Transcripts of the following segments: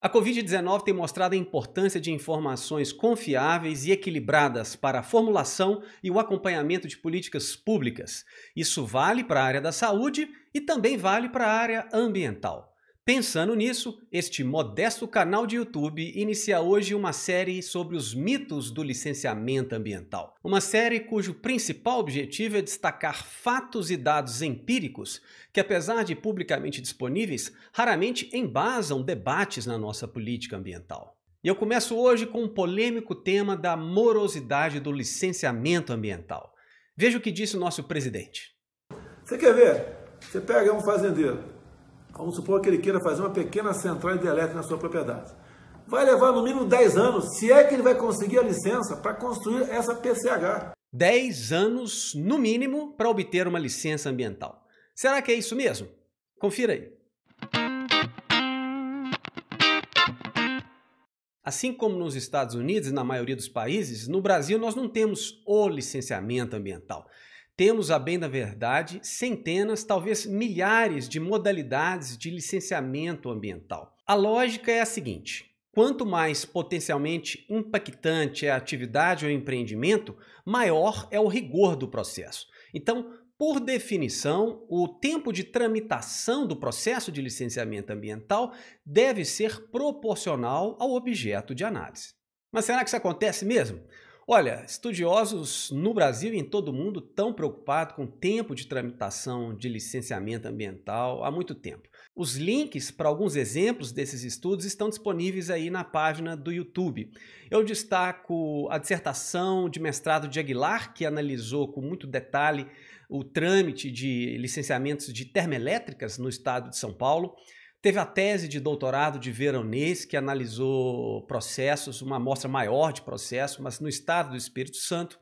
A Covid-19 tem mostrado a importância de informações confiáveis e equilibradas para a formulação e o acompanhamento de políticas públicas. Isso vale para a área da saúde e também vale para a área ambiental. Pensando nisso, este modesto canal de YouTube inicia hoje uma série sobre os mitos do licenciamento ambiental. Uma série cujo principal objetivo é destacar fatos e dados empíricos que, apesar de publicamente disponíveis, raramente embasam debates na nossa política ambiental. E eu começo hoje com um polêmico tema da morosidade do licenciamento ambiental. Veja o que disse o nosso presidente. Você quer ver? Você pega um fazendeiro Vamos supor que ele queira fazer uma pequena central hidrelétrica na sua propriedade. Vai levar no mínimo 10 anos, se é que ele vai conseguir a licença para construir essa PCH. 10 anos, no mínimo, para obter uma licença ambiental. Será que é isso mesmo? Confira aí. Assim como nos Estados Unidos e na maioria dos países, no Brasil nós não temos o licenciamento ambiental. Temos, a bem da verdade, centenas, talvez milhares de modalidades de licenciamento ambiental. A lógica é a seguinte: quanto mais potencialmente impactante é a atividade ou empreendimento, maior é o rigor do processo. Então, por definição, o tempo de tramitação do processo de licenciamento ambiental deve ser proporcional ao objeto de análise. Mas será que isso acontece mesmo? Olha, estudiosos no Brasil e em todo o mundo estão preocupados com o tempo de tramitação de licenciamento ambiental há muito tempo. Os links para alguns exemplos desses estudos estão disponíveis aí na página do YouTube. Eu destaco a dissertação de mestrado de Aguilar, que analisou com muito detalhe o trâmite de licenciamentos de termoelétricas no estado de São Paulo. Teve a tese de doutorado de Veronese, que analisou processos, uma amostra maior de processos, mas no estado do Espírito Santo.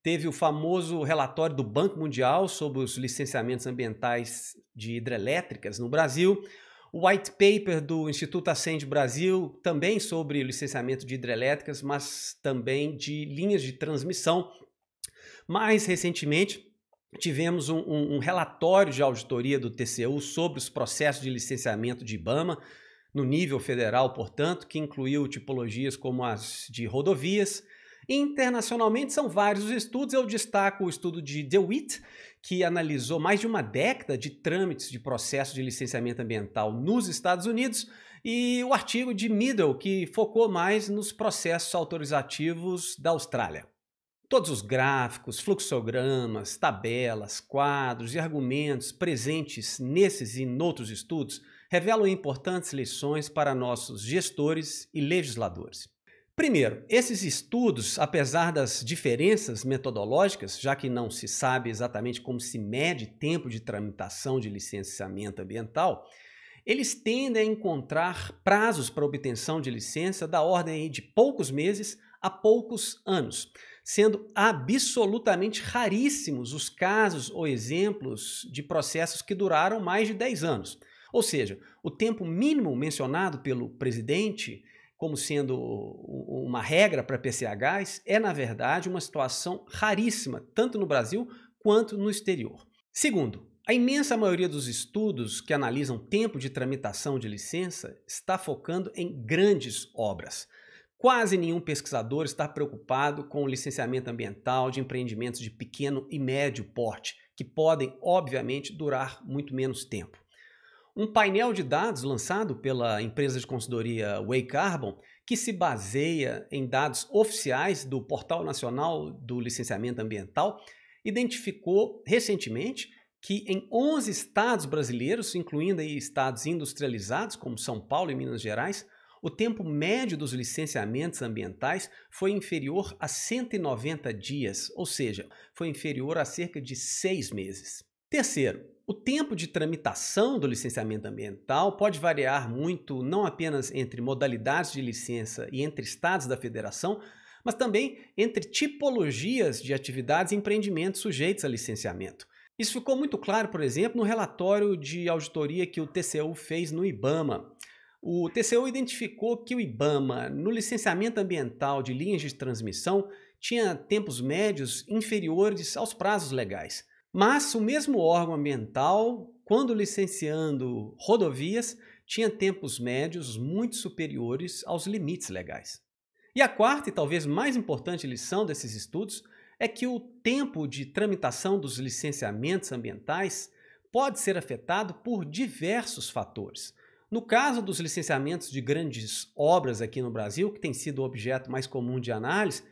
Teve o famoso relatório do Banco Mundial sobre os licenciamentos ambientais de hidrelétricas no Brasil. O white paper do Instituto Ascend Brasil, também sobre licenciamento de hidrelétricas, mas também de linhas de transmissão. Mais recentemente, tivemos um, um, um, relatório de auditoria do TCU sobre os processos de licenciamento de IBAMA, no nível federal, portanto, que incluiu tipologias como as de rodovias. Internacionalmente, são vários os estudos. Eu destaco o estudo de DeWitt, que analisou mais de uma década de trâmites de processos de licenciamento ambiental nos Estados Unidos, e o artigo de Middle, que focou mais nos processos autorizativos da Austrália. Todos os gráficos, fluxogramas, tabelas, quadros e argumentos presentes nesses e noutros estudos revelam importantes lições para nossos gestores e legisladores. Primeiro, esses estudos, apesar das diferenças metodológicas, já que não se sabe exatamente como se mede tempo de tramitação de licenciamento ambiental, eles tendem a encontrar prazos para obtenção de licença da ordem de poucos meses a poucos anos, sendo absolutamente raríssimos os casos ou exemplos de processos que duraram mais de 10 anos. Ou seja, o tempo mínimo mencionado pelo presidente como sendo uma regra para PCHs é, na verdade, uma situação raríssima, tanto no Brasil quanto no exterior. Segundo, a imensa maioria dos estudos que analisam tempo de tramitação de licença está focando em grandes obras. Quase nenhum pesquisador está preocupado com o licenciamento ambiental de empreendimentos de pequeno e médio porte, que podem, obviamente, durar muito menos tempo. Um painel de dados lançado pela empresa de consultoria Way Carbon, que se baseia em dados oficiais do Portal Nacional do Licenciamento Ambiental, identificou recentemente que em 11 estados brasileiros, incluindo aí estados industrializados como São Paulo e Minas Gerais, o tempo médio dos licenciamentos ambientais foi inferior a 190 dias, ou seja, foi inferior a cerca de seis meses. Terceiro, o tempo de tramitação do licenciamento ambiental pode variar muito, não apenas entre modalidades de licença e entre estados da federação, mas também entre tipologias de atividades e empreendimentos sujeitos a licenciamento. Isso ficou muito claro, por exemplo, no relatório de auditoria que o TCU fez no IBAMA, o TCU identificou que o IBAMA, no licenciamento ambiental de linhas de transmissão, tinha tempos médios inferiores aos prazos legais. Mas o mesmo órgão ambiental, quando licenciando rodovias, tinha tempos médios muito superiores aos limites legais. E a quarta e talvez mais importante lição desses estudos é que o tempo de tramitação dos licenciamentos ambientais pode ser afetado por diversos fatores no caso dos licenciamentos de grandes obras aqui no Brasil, que tem sido o objeto mais comum de análise,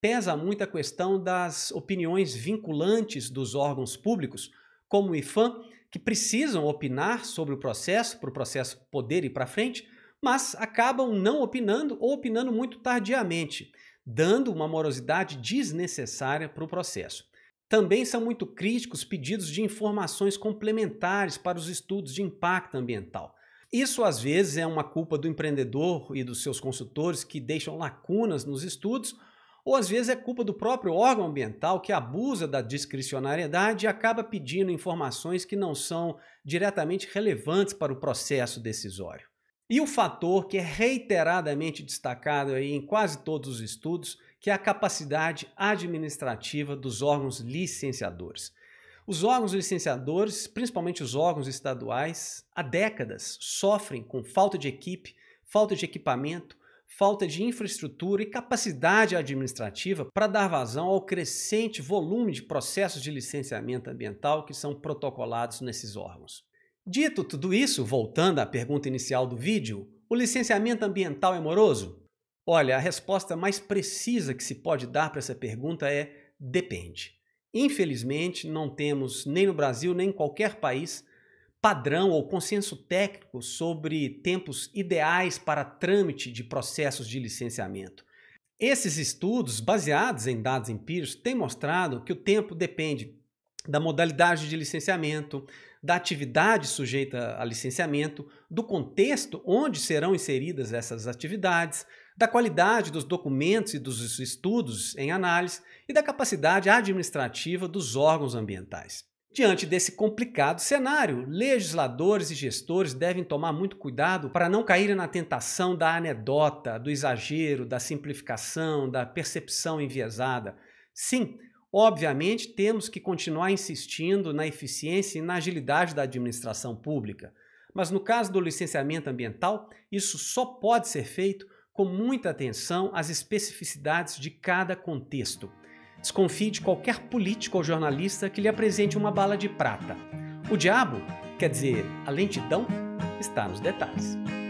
pesa muito a questão das opiniões vinculantes dos órgãos públicos, como o IFAM, que precisam opinar sobre o processo, para o processo poder ir para frente, mas acabam não opinando ou opinando muito tardiamente, dando uma morosidade desnecessária para o processo. Também são muito críticos pedidos de informações complementares para os estudos de impacto ambiental. Isso às vezes é uma culpa do empreendedor e dos seus consultores que deixam lacunas nos estudos, ou às vezes é culpa do próprio órgão ambiental que abusa da discricionariedade e acaba pedindo informações que não são diretamente relevantes para o processo decisório. E o fator que é reiteradamente destacado aí em quase todos os estudos, que é a capacidade administrativa dos órgãos licenciadores. Os órgãos licenciadores, principalmente os órgãos estaduais, há décadas sofrem com falta de equipe, falta de equipamento, falta de infraestrutura e capacidade administrativa para dar vazão ao crescente volume de processos de licenciamento ambiental que são protocolados nesses órgãos. Dito tudo isso, voltando à pergunta inicial do vídeo, o licenciamento ambiental é moroso? Olha, a resposta mais precisa que se pode dar para essa pergunta é depende. Infelizmente, não temos nem no Brasil, nem em qualquer país, padrão ou consenso técnico sobre tempos ideais para trâmite de processos de licenciamento. Esses estudos, baseados em dados empíricos, têm mostrado que o tempo depende da modalidade de licenciamento, da atividade sujeita a licenciamento, do contexto onde serão inseridas essas atividades, da qualidade dos documentos e dos estudos em análise e da capacidade administrativa dos órgãos ambientais. Diante desse complicado cenário, legisladores e gestores devem tomar muito cuidado para não caírem na tentação da anedota, do exagero, da simplificação, da percepção enviesada. Sim, obviamente temos que continuar insistindo na eficiência e na agilidade da administração pública, mas no caso do licenciamento ambiental, isso só pode ser feito com muita atenção às especificidades de cada contexto. Desconfie de qualquer político ou jornalista que lhe apresente uma bala de prata. O diabo, quer dizer, a lentidão, está nos detalhes.